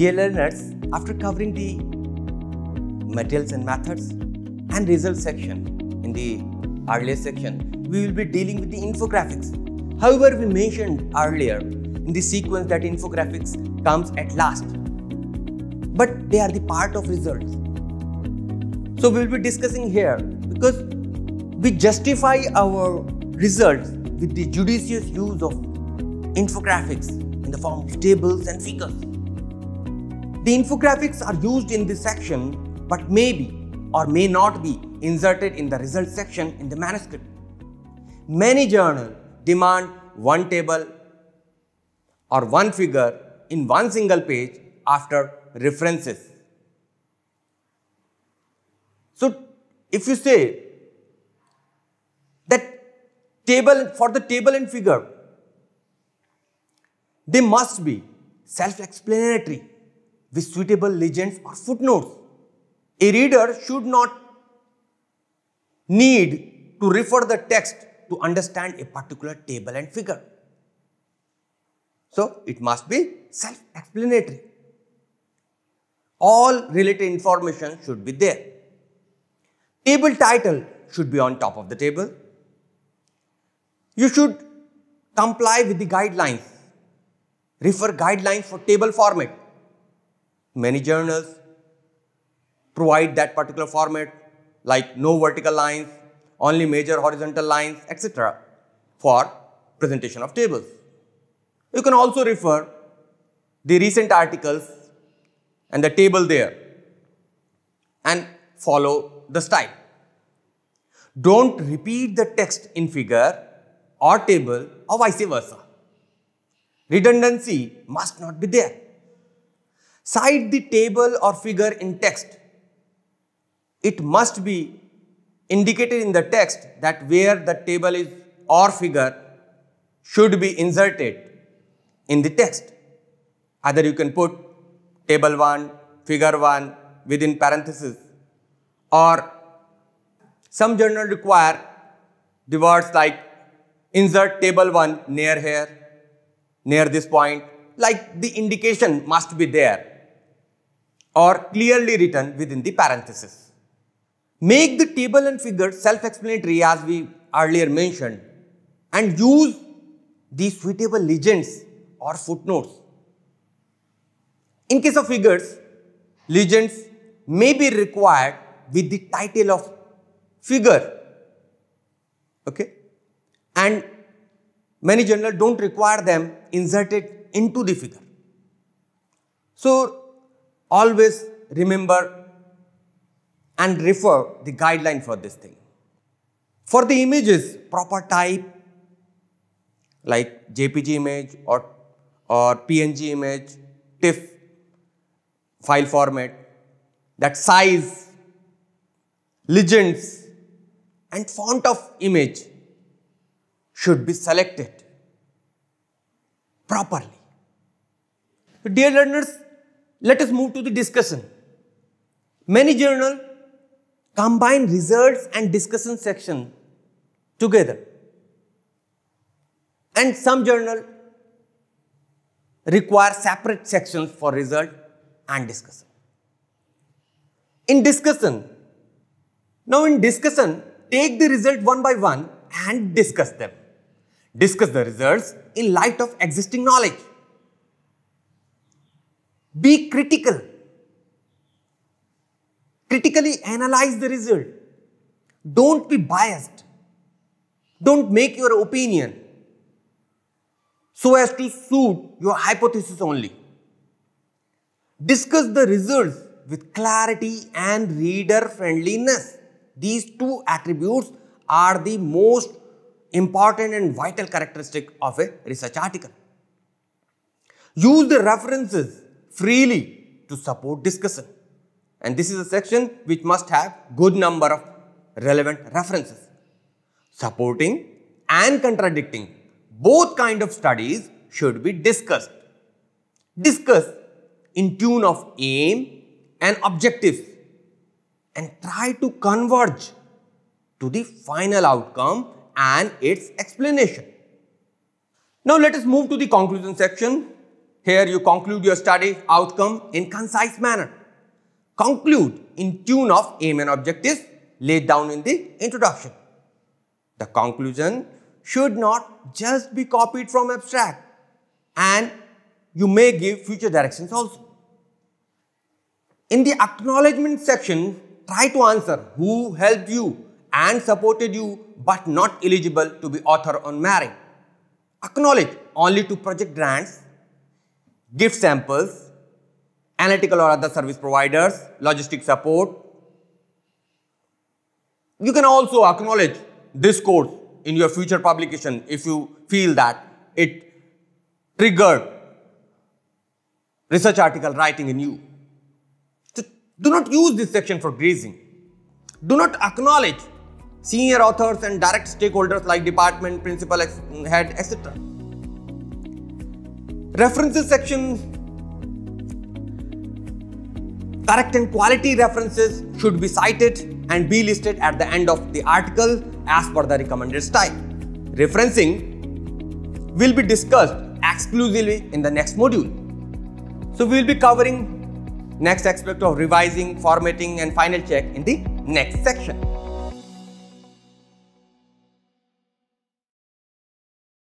Dear learners, after covering the materials and methods and results section in the earlier section, we will be dealing with the infographics. However, we mentioned earlier in the sequence that infographics comes at last, but they are the part of results. So we will be discussing here because we justify our results with the judicious use of infographics in the form of tables and figures. The infographics are used in this section but may be or may not be inserted in the results section in the manuscript. Many journals demand one table or one figure in one single page after references. So, if you say that table for the table and figure, they must be self explanatory with suitable legends or footnotes. A reader should not need to refer the text to understand a particular table and figure. So, it must be self-explanatory. All related information should be there. Table title should be on top of the table. You should comply with the guidelines. Refer guidelines for table format. Many journals provide that particular format like no vertical lines, only major horizontal lines, etc. for presentation of tables. You can also refer the recent articles and the table there and follow the style. Don't repeat the text in figure or table or vice versa. Redundancy must not be there. Cite the table or figure in text. It must be indicated in the text that where the table is or figure should be inserted in the text. Either you can put table 1, figure 1 within parentheses or some journal require the words like insert table 1 near here, near this point, like the indication must be there or clearly written within the parenthesis. Make the table and figure self-explanatory as we earlier mentioned and use the suitable legends or footnotes. In case of figures, legends may be required with the title of figure. Okay? And many journals don't require them inserted into the figure. So, Always remember and refer the guideline for this thing. For the images, proper type like JPG image or, or PNG image, TIFF file format, that size, legends and font of image should be selected properly. Dear learners, let us move to the discussion. Many journals combine results and discussion section together. And some journal require separate sections for result and discussion. In discussion, now in discussion, take the result one by one and discuss them. Discuss the results in light of existing knowledge. Be critical. Critically analyze the result. Don't be biased. Don't make your opinion so as to suit your hypothesis only. Discuss the results with clarity and reader friendliness. These two attributes are the most important and vital characteristic of a research article. Use the references freely to support discussion. And this is a section which must have good number of relevant references. Supporting and contradicting both kind of studies should be discussed. Discuss in tune of aim and objective, and try to converge to the final outcome and its explanation. Now let us move to the conclusion section here you conclude your study outcome in concise manner. Conclude in tune of aim and objectives laid down in the introduction. The conclusion should not just be copied from abstract and you may give future directions also. In the acknowledgement section, try to answer who helped you and supported you but not eligible to be author on marriage. Acknowledge only to project grants gift samples, analytical or other service providers, logistic support. You can also acknowledge this course in your future publication if you feel that it triggered research article writing in you. So do not use this section for grazing. Do not acknowledge senior authors and direct stakeholders like department, principal, head, etc. References section. Correct and quality references should be cited and be listed at the end of the article as per the recommended style. Referencing will be discussed exclusively in the next module. So we will be covering next aspect of revising, formatting and final check in the next section.